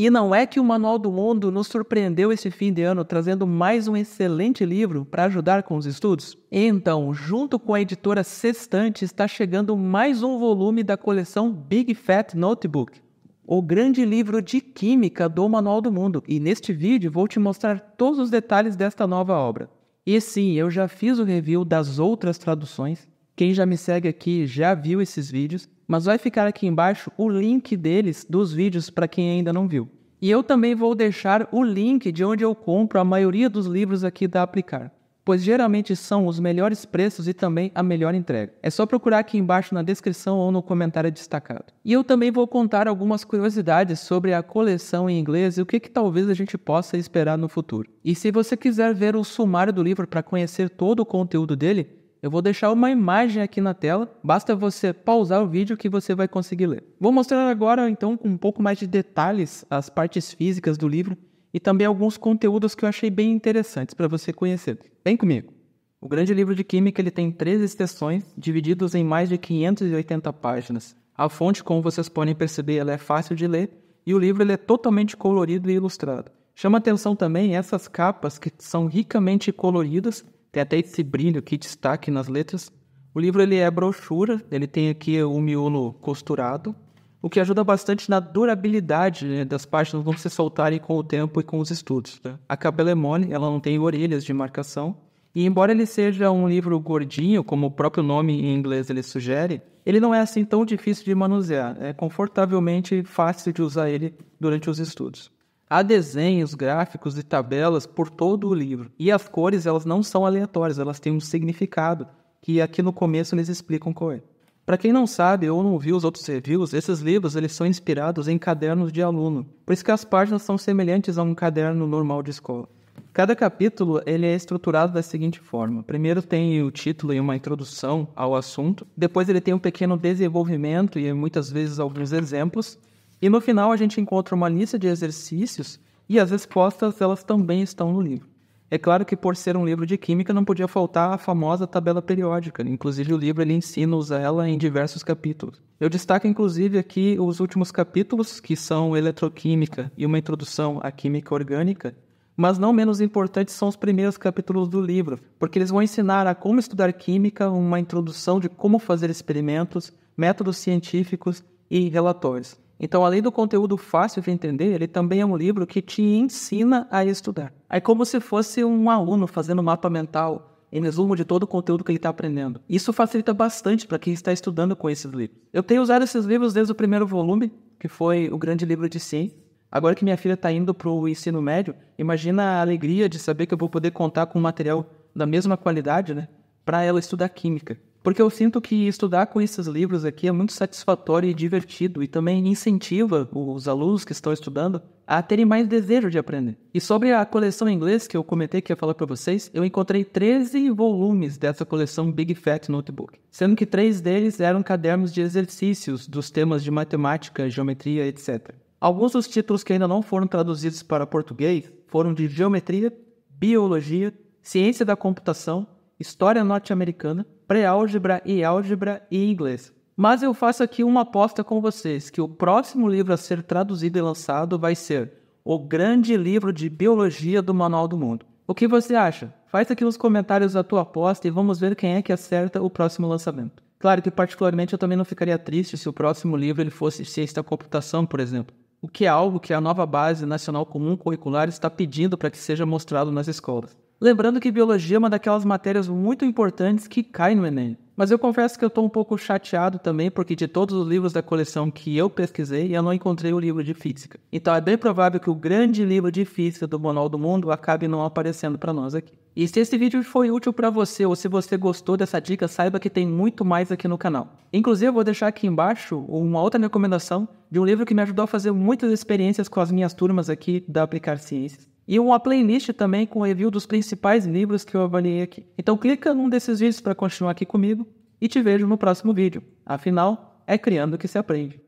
E não é que o Manual do Mundo nos surpreendeu esse fim de ano trazendo mais um excelente livro para ajudar com os estudos? Então, junto com a editora Sextante, está chegando mais um volume da coleção Big Fat Notebook, o grande livro de química do Manual do Mundo. E neste vídeo vou te mostrar todos os detalhes desta nova obra. E sim, eu já fiz o review das outras traduções. Quem já me segue aqui já viu esses vídeos mas vai ficar aqui embaixo o link deles, dos vídeos, para quem ainda não viu. E eu também vou deixar o link de onde eu compro a maioria dos livros aqui da Aplicar, pois geralmente são os melhores preços e também a melhor entrega. É só procurar aqui embaixo na descrição ou no comentário destacado. E eu também vou contar algumas curiosidades sobre a coleção em inglês e o que, que talvez a gente possa esperar no futuro. E se você quiser ver o sumário do livro para conhecer todo o conteúdo dele, eu vou deixar uma imagem aqui na tela, basta você pausar o vídeo que você vai conseguir ler. Vou mostrar agora, então, com um pouco mais de detalhes as partes físicas do livro e também alguns conteúdos que eu achei bem interessantes para você conhecer. Vem comigo! O grande livro de química ele tem 13 seções, divididos em mais de 580 páginas. A fonte, como vocês podem perceber, ela é fácil de ler e o livro ele é totalmente colorido e ilustrado. Chama atenção também essas capas que são ricamente coloridas tem até esse brilho que destaque nas letras. O livro ele é brochura, ele tem aqui o miolo costurado, o que ajuda bastante na durabilidade né, das páginas não se soltarem com o tempo e com os estudos. Né. A cabela é mole, ela não tem orelhas de marcação, e embora ele seja um livro gordinho, como o próprio nome em inglês ele sugere, ele não é assim tão difícil de manusear, é confortavelmente fácil de usar ele durante os estudos. Há desenhos, gráficos e tabelas por todo o livro. E as cores, elas não são aleatórias, elas têm um significado que aqui no começo eles explicam qual é. Para quem não sabe ou não viu os outros reviews, esses livros eles são inspirados em cadernos de aluno, por isso que as páginas são semelhantes a um caderno normal de escola. Cada capítulo ele é estruturado da seguinte forma: primeiro tem o título e uma introdução ao assunto, depois ele tem um pequeno desenvolvimento e muitas vezes alguns exemplos, e no final a gente encontra uma lista de exercícios e as respostas elas também estão no livro. É claro que por ser um livro de química não podia faltar a famosa tabela periódica. Inclusive o livro ele ensina a usar ela em diversos capítulos. Eu destaco inclusive aqui os últimos capítulos que são eletroquímica e uma introdução à química orgânica. Mas não menos importantes são os primeiros capítulos do livro, porque eles vão ensinar a como estudar química, uma introdução de como fazer experimentos, métodos científicos e relatórios. Então, além do conteúdo fácil de entender, ele também é um livro que te ensina a estudar. É como se fosse um aluno fazendo um mapa mental em resumo de todo o conteúdo que ele está aprendendo. Isso facilita bastante para quem está estudando com esses livros. Eu tenho usado esses livros desde o primeiro volume, que foi o grande livro de ciência. Agora que minha filha está indo para o ensino médio, imagina a alegria de saber que eu vou poder contar com um material da mesma qualidade, né? Para ela estudar química. Porque eu sinto que estudar com esses livros aqui é muito satisfatório e divertido e também incentiva os alunos que estão estudando a terem mais desejo de aprender. E sobre a coleção em inglês que eu comentei que ia falar para vocês, eu encontrei 13 volumes dessa coleção Big Fat Notebook, sendo que três deles eram cadernos de exercícios dos temas de matemática, geometria, etc. Alguns dos títulos que ainda não foram traduzidos para português foram de geometria, biologia, ciência da computação, história norte-americana, pré-álgebra e álgebra e inglês. Mas eu faço aqui uma aposta com vocês que o próximo livro a ser traduzido e lançado vai ser O Grande Livro de Biologia do Manual do Mundo. O que você acha? Faz aqui nos comentários a tua aposta e vamos ver quem é que acerta o próximo lançamento. Claro que particularmente eu também não ficaria triste se o próximo livro ele fosse Ciência da Computação, por exemplo, o que é algo que a nova base nacional comum curricular está pedindo para que seja mostrado nas escolas. Lembrando que biologia é uma daquelas matérias muito importantes que cai no Enem. Mas eu confesso que eu estou um pouco chateado também, porque de todos os livros da coleção que eu pesquisei, eu não encontrei o livro de física. Então é bem provável que o grande livro de física do Manual do Mundo acabe não aparecendo para nós aqui. E se esse vídeo foi útil para você ou se você gostou dessa dica, saiba que tem muito mais aqui no canal. Inclusive, eu vou deixar aqui embaixo uma outra recomendação de um livro que me ajudou a fazer muitas experiências com as minhas turmas aqui da Aplicar Ciências e uma playlist também com review dos principais livros que eu avaliei aqui. Então clica num desses vídeos para continuar aqui comigo e te vejo no próximo vídeo. Afinal, é criando que se aprende.